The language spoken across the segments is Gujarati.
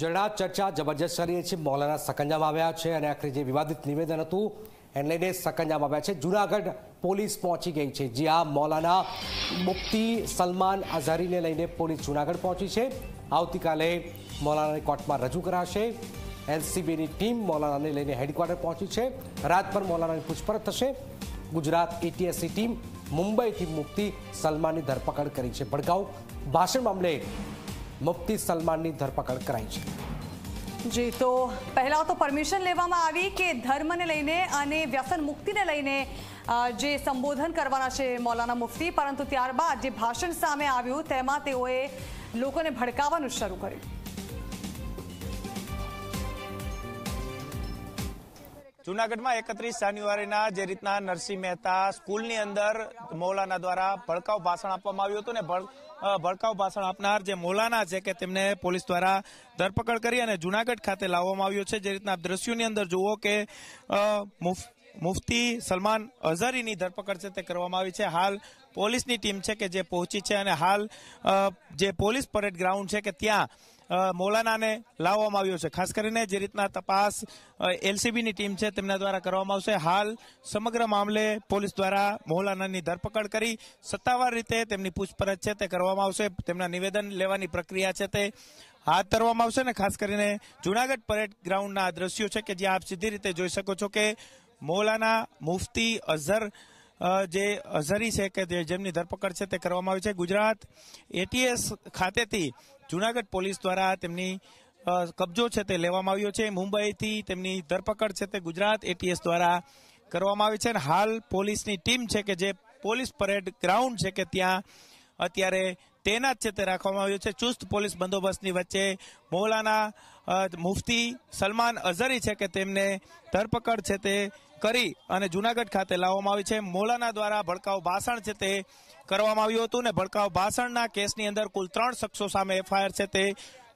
જડા ચર્ચા જબરજસ્ત કરીએ છીએ મોલાના સકંજામાં આવ્યા છે અને આખરે જે વિવાદિત નિવેદન હતું એને લઈને સકંજામ આવ્યા છે જુનાગઢ પોલીસ પહોંચી ગઈ છે જે આ મોલાના મુફ્તી સલમાન અઝહરીને લઈને પોલીસ જુનાગઢ પહોંચી છે આવતીકાલે મોલાનાની કોર્ટમાં રજૂ કરાશે એનસીબીની ટીમ મોલાનાને લઈને હેડક્વાર્ટર પહોંચી છે રાતભર મોલાનાની પૂછપરછ થશે ગુજરાત એટીએસની ટીમ મુંબઈથી મુક્તિ સલમાનની ધરપકડ કરી છે ભડકાઉ ભાષણ મામલે મુફ્તી સલમાનની ધરપકડ કરાઈ છે જી તો પહેલાં તો પરમિશન લેવામાં આવી કે ધર્મને લઈને અને વ્યસન મુક્તિને લઈને જે સંબોધન કરવાના છે મૌલાના મુફ્તી પરંતુ ત્યારબાદ જે ભાષણ સામે આવ્યું તેમાં તેઓએ લોકોને ભડકાવવાનું શરૂ કર્યું જૂનાગઢમાં એકત્રીસ જાન્યુઆરીના જે રીતના નરસિંહ મહેતા સ્કૂલની અંદર મૌલાના દ્વારા ભડકાઉ ભાષણ આપવામાં આવ્યું હતું ને ભડકાઉ ભાષણ આપનાર જે મોલાના છે કે તેમને પોલીસ દ્વારા ધરપકડ કરી અને જૂનાગઢ ખાતે લાવવામાં આવ્યો છે જે રીતના દ્રશ્યોની અંદર જુઓ કે મુફતી સલમાન અઝહરીની ધરપકડ છે તે કરવામાં આવી છે હાલ પોલીસની ટીમ છે કે જે પહોંચી છે અને હાલ જે પોલીસ પરેડ ગ્રાઉન્ડ છે કે ત્યાં મૌલાનાને લાવવામાં આવ્યો છે ખાસ કરીને જે રીતના તપાસ એલસીબીની ટીમ છે તેમના દ્વારા કરવામાં આવશે હાલ સમગ્ર મામલે પોલીસ દ્વારા મૌલાનાની ધરપકડ કરી સત્તાવાર રીતે તેમની પૂછપરછ છે તે કરવામાં આવશે તેમના નિવેદન લેવાની પ્રક્રિયા છે તે હાથ ધરવામાં આવશે ને ખાસ કરીને જુનાગઢ પરેડ ગ્રાઉન્ડના દ્રશ્યો છે કે જે આપ સીધી રીતે જોઈ શકો છો કે મૌલાના મુફતી અઝહર જે અઝરી છે કે જેમની ધરપકડ છે તે કરવામાં આવી છે ગુજરાત એટીએસ ખાતેથી જૂનાગઢ પોલીસ દ્વારા તેમની કબજો છે તે લેવામાં આવ્યો છે મુંબઈથી તેમની ધરપકડ છે તે ગુજરાત એટીએસ દ્વારા કરવામાં આવી છે અને હાલ પોલીસની ટીમ છે કે જે પોલીસ પરેડ ગ્રાઉન્ડ છે કે ત્યાં અત્યારે તૈનાત છે તે રાખવામાં આવ્યું છે ચુસ્ત પોલીસ બંદોબસ્તની વચ્ચે મૌલાના મુફતી સલમાન અઝરી છે કે તેમને ધરપકડ છે તે કરી અને જુનાગઢ ખાતે લાવવામાં આવી છે મૌલાના દ્વારા ભડકાઉ ભાષણ છે તે કરવામાં આવ્યું હતું ને ભડકાઉ ભાષણના કેસની અંદર કુલ ત્રણ શખ્સો સામે એફઆઈઆર છે તે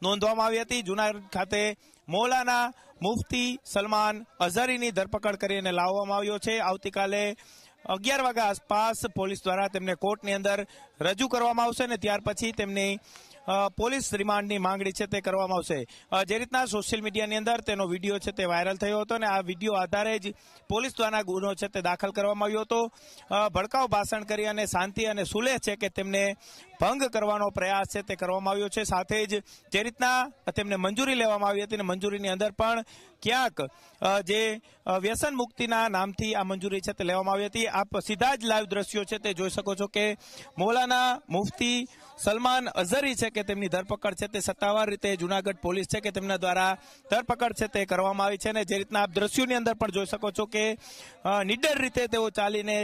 નોંધવામાં આવી હતી જુનાગઢ ખાતે મૌલાના મુફતી સલમાન અઝરીની ધરપકડ કરીને લાવવામાં આવ્યો છે આવતીકાલે અગિયાર વાગ્યા આસપાસ પોલીસ દ્વારા તેમને કોર્ટની અંદર રજૂ કરવામાં આવશે અને ત્યાર પછી તેમની પોલીસ રિમાન્ડની માંગણી છે તે કરવામાં આવશે જે રીતના સોશિયલ મીડિયાની અંદર તેનો વિડીયો છે તે વાયરલ થયો હતો અને આ વિડીયો આધારે જ પોલીસ દ્વારા ગુનો છે તે દાખલ કરવામાં આવ્યો હતો ભડકાઉ ભાષણ કરી અને શાંતિ અને સુલેહ છે કે તેમને ભંગ કરવાનો પ્રયાસ છે તે કરવામાં આવ્યો છે સાથે જ જે રીતના તેમને મંજૂરી લેવામાં આવી હતી અને મંજૂરીની અંદર પણ ક્યાંક જે વ્યસન મુક્તિના નામથી આ મંજૂરી છે તે લેવામાં આવી હતી આપ સીધા જ લાઈવ દ્રશ્યો છે તે જોઈ શકો છો કે મોલાના મુફતી સલમાન અઝરી છે કે તેમની ધરપકડ છે તે સત્તાવાર રીતે જુનાગઢ પોલીસ છે કે તેમના દ્વારા ધરપકડ છે તે કરવામાં આવી છે અને જે રીતના આપ દ્રશ્યોની અંદર પણ જોઈ શકો છો કે નિડર રીતે તેઓ ચાલીને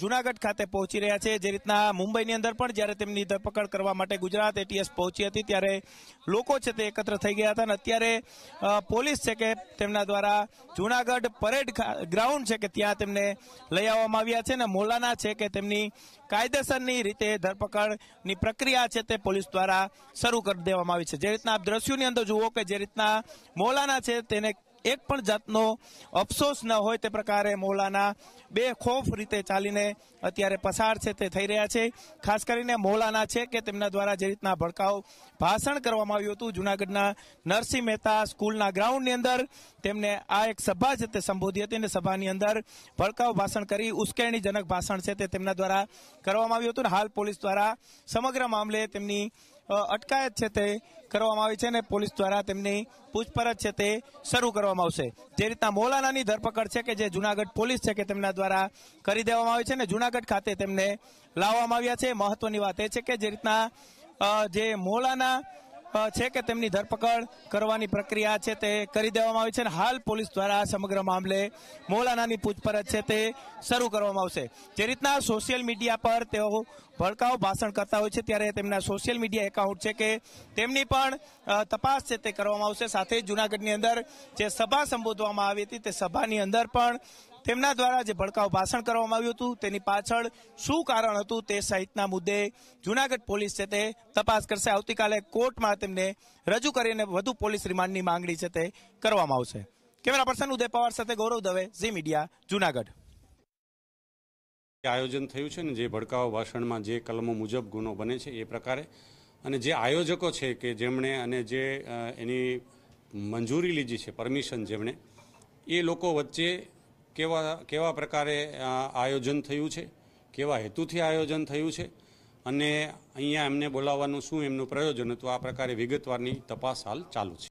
જુનાગઢ ખાતે પહોંચી રહ્યા છે જે રીતના મુંબઈની અંદર પણ જ્યારે તેમની ધરપકડ કરવા માટે ગુજરાત એટીએસ પહોંચી હતી ત્યારે લોકો છે તે એકત્ર થઈ ગયા હતા અને અત્યારે પોલીસ છે કે તેમના દ્વારા જૂનાગઢ પરેડ ગ્રાઉન્ડ છે કે ત્યાં તેમને લઈ આવવામાં આવ્યા છે અને મોલાના છે કે તેમની કાયદેસરની રીતે ધરપકડની પ્રક્રિયા છે તે પોલીસ દ્વારા શરૂ કરી દેવામાં આવી છે જે રીતના આપ દ્રશ્યોની અંદર જુઓ કે જે રીતના મોલાના છે તેને એક પણ જાતનો અફસોસ ન હોય તે પ્રકારે મૌલાના બે ખોફ રીતે ચાલીને અત્યારે પસાર છે તે થઈ રહ્યા છે ખાસ કરીને મૌલાના છે કે તેમના દ્વારા જે રીતના ભડકાઉ ભાષણ કરવામાં આવ્યું હતું જુનાગઢના નરસિંહ મહેતા સ્કૂલના ગ્રાઉન્ડની અંદર તેમને આ એક સભા છે તે સંબોધી હતી અને સભાની અંદર ભડકાઉ ભાષણ કરી ઉશ્કેરણીજનક ભાષણ છે તે તેમના દ્વારા કરવામાં આવ્યું હતું અને હાલ પોલીસ દ્વારા સમગ્ર મામલે તેમની અટકાયત છે તે કરવામાં આવી છે અને પોલીસ દ્વારા તેમની પૂછપરછ છે તે શરૂ કરવામાં આવશે જે રીતના મોલાનાની ધરપકડ છે કે જે જુનાગઢ પોલીસ છે કે તેમના દ્વારા કરી દેવામાં આવી છે અને જુનાગઢ ખાતે તેમને લાવવામાં આવ્યા છે મહત્વની વાત એ છે કે જે રીતના જે મોલાના છે કે તેમની ધરપકડ કરવાની પ્રક્રિયા છે તે કરી દેવામાં આવી છે અને હાલ પોલીસ દ્વારા સમગ્ર મામલે મોલાનાની પૂછપરછ છે તે શરૂ કરવામાં આવશે જે રીતના સોશિયલ મીડિયા પર તેઓ ભડકાઉ ભાષણ કરતા હોય છે ત્યારે તેમના સોશિયલ મીડિયા એકાઉન્ટ છે કે તેમની પણ તપાસ છે તે કરવામાં આવશે સાથે જૂનાગઢની અંદર જે સભા સંબોધવામાં આવી હતી તે સભાની અંદર પણ તેમના દ્વારા જે ભડકાઉ ભાષણ કરવામાં આવ્યું હતું તેની પાછળ શું કારણ હતું તે સહિતના મુદ્દે જૂનાગઢ પોલીસ છે તે તપાસ કરશે આવતીકાલે કોર્ટમાં તેમને રજૂ કરીને વધુ પોલીસ રિમાન્ડની માંગણી છે તે કરવામાં આવશે કેમેરા પર્સન ઉદય પવાર સાથે ગૌરવ દવે ઝી મીડિયા જૂનાગઢ આયોજન થયું છે ને જે ભડકાઉ ભાષણમાં જે કલમો મુજબ ગુનો બને છે એ પ્રકારે અને જે આયોજકો છે કે જેમણે અને જે એની મંજૂરી લીધી છે પરમિશન જેમણે એ લોકો વચ્ચે કેવા કેવા પ્રકારે આયોજન થયું છે કેવા હેતુથી આયોજન થયું છે અને અહીંયા એમને બોલાવવાનું શું એમનું પ્રયોજન હતું આ પ્રકારે વિગતવારની તપાસ હાલ ચાલુ છે